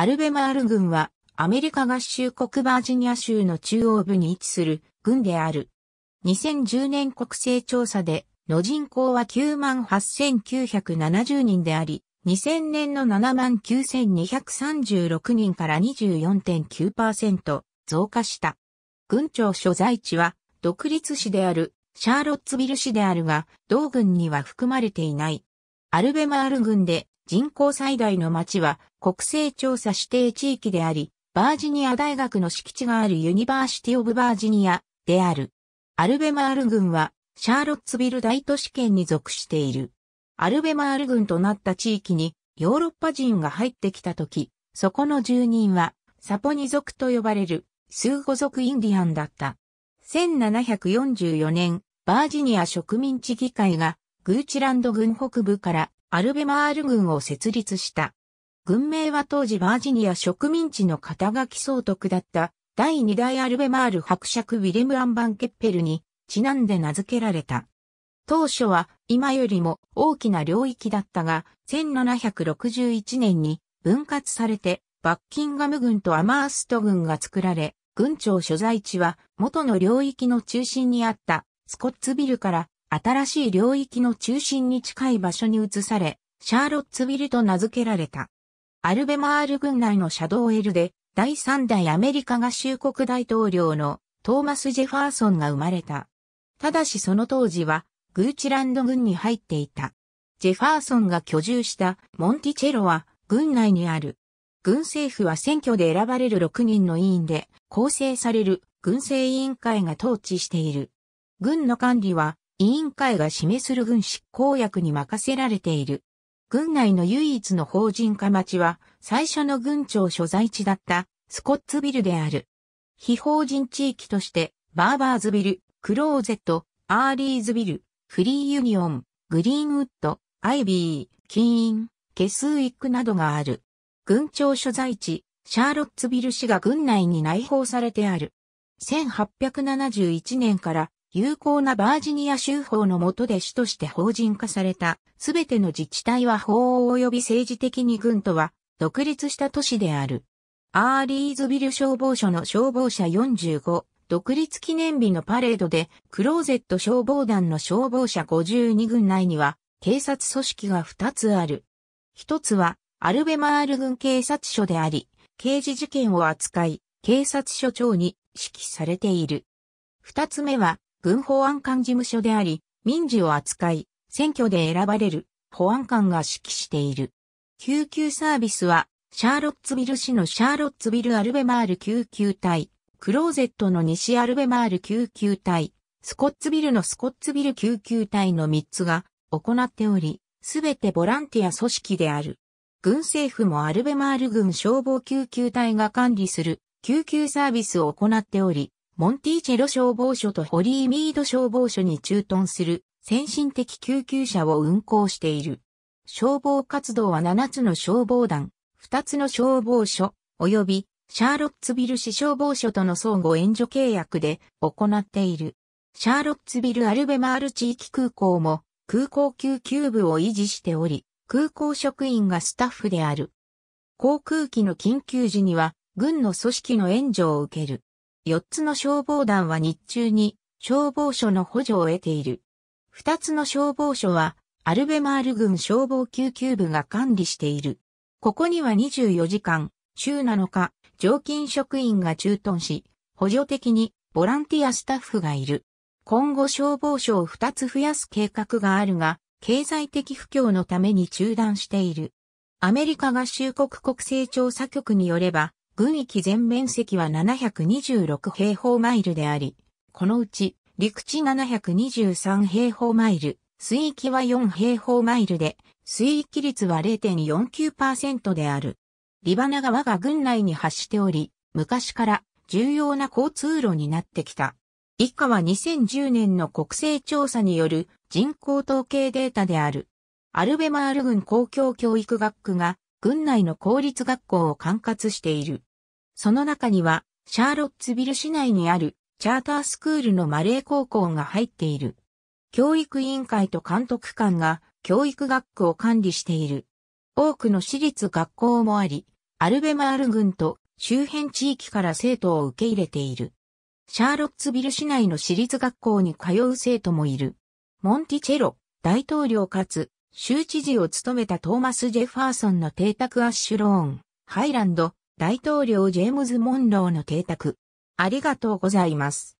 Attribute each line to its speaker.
Speaker 1: アルベマール軍は、アメリカ合衆国バージニア州の中央部に位置する軍である。2010年国勢調査で、の人口は98,970人であり、2000年の79,236人から24.9%増加した。軍庁所在地は、独立市であるシャーロッツビル市であるが、同軍には含まれていない。アルベマール軍で人口最大の町は国勢調査指定地域であり、バージニア大学の敷地があるユニバーシティオブバージニアである。アルベマール郡はシャーロッツビル大都市圏に属している。アルベマール郡となった地域にヨーロッパ人が入ってきた時、そこの住人はサポニ族と呼ばれるスーゴ族インディアンだった。1744年、バージニア植民地議会がグーチランド郡北部からアルベマール軍を設立した。軍名は当時バージニア植民地の肩書総督だった第二代アルベマール伯爵ウィレム・アン・バンケッペルにちなんで名付けられた。当初は今よりも大きな領域だったが、1761年に分割されてバッキンガム軍とアマースト軍が作られ、軍庁所在地は元の領域の中心にあったスコッツビルから新しい領域の中心に近い場所に移され、シャーロッツビルと名付けられた。アルベマール軍内のシャドーエルで、第3代アメリカ合衆国大統領のトーマス・ジェファーソンが生まれた。ただしその当時は、グーチランド軍に入っていた。ジェファーソンが居住したモンティチェロは軍内にある。軍政府は選挙で選ばれる6人の委員で構成される軍政委員会が統治している。軍の管理は委員会が示する軍執行役に任せられている。軍内の唯一の法人化町は、最初の軍庁所在地だったスコッツビルである。非法人地域として、バーバーズビル、クローゼット、アーリーズビル、フリーユニオン、グリーンウッド、アイビー、キーン、ケスーイックなどがある。軍庁所在地、シャーロッツビル市が軍内に内包されてある。1871年から有効なバージニア州法の下で主として法人化された、すべての自治体は法及び政治的に軍とは独立した都市である。アーリーズビル消防署の消防車45、独立記念日のパレードで、クローゼット消防団の消防車52軍内には、警察組織が2つある。1つは、アルベマール軍警察署であり、刑事事件を扱い、警察署長に指揮されている。2つ目は、文保安官事務所であり、民事を扱い、選挙で選ばれる保安官が指揮している。救急サービスは、シャーロッツビル市のシャーロッツビルアルベマール救急隊、クローゼットの西アルベマール救急隊、スコッツビルのスコッツビル救急隊の3つが行っており、すべてボランティア組織である。軍政府もアルベマール軍消防救急隊が管理する救急サービスを行っており、モンティーチェロ消防署とホリーミード消防署に駐屯する先進的救急車を運行している。消防活動は7つの消防団、2つの消防署、及びシャーロッツビル市消防署との相互援助契約で行っている。シャーロッツビルアルベマール地域空港も空港救急部を維持しており、空港職員がスタッフである。航空機の緊急時には軍の組織の援助を受ける。4つの消防団は日中に消防署の補助を得ている。2つの消防署はアルベマール軍消防救急部が管理している。ここには24時間、週7日、常勤職員が駐屯し、補助的にボランティアスタッフがいる。今後消防署を2つ増やす計画があるが、経済的不況のために中断している。アメリカ合衆国国勢調査局によれば、軍域全面積は726平方マイルであり、このうち陸地723平方マイル、水域は4平方マイルで、水域率は0.49%である。リバナ川が軍内に発しており、昔から重要な交通路になってきた。以下は2010年の国勢調査による人口統計データである。アルベマール軍公共教育学区が軍内の公立学校を管轄している。その中には、シャーロッツビル市内にあるチャータースクールのマレー高校が入っている。教育委員会と監督官が教育学区を管理している。多くの私立学校もあり、アルベマール郡と周辺地域から生徒を受け入れている。シャーロッツビル市内の私立学校に通う生徒もいる。モンティチェロ、大統領かつ、州知事を務めたトーマス・ジェファーソンの邸宅アッシュローン、ハイランド、大統領ジェームズ・モンローの邸宅。ありがとうございます。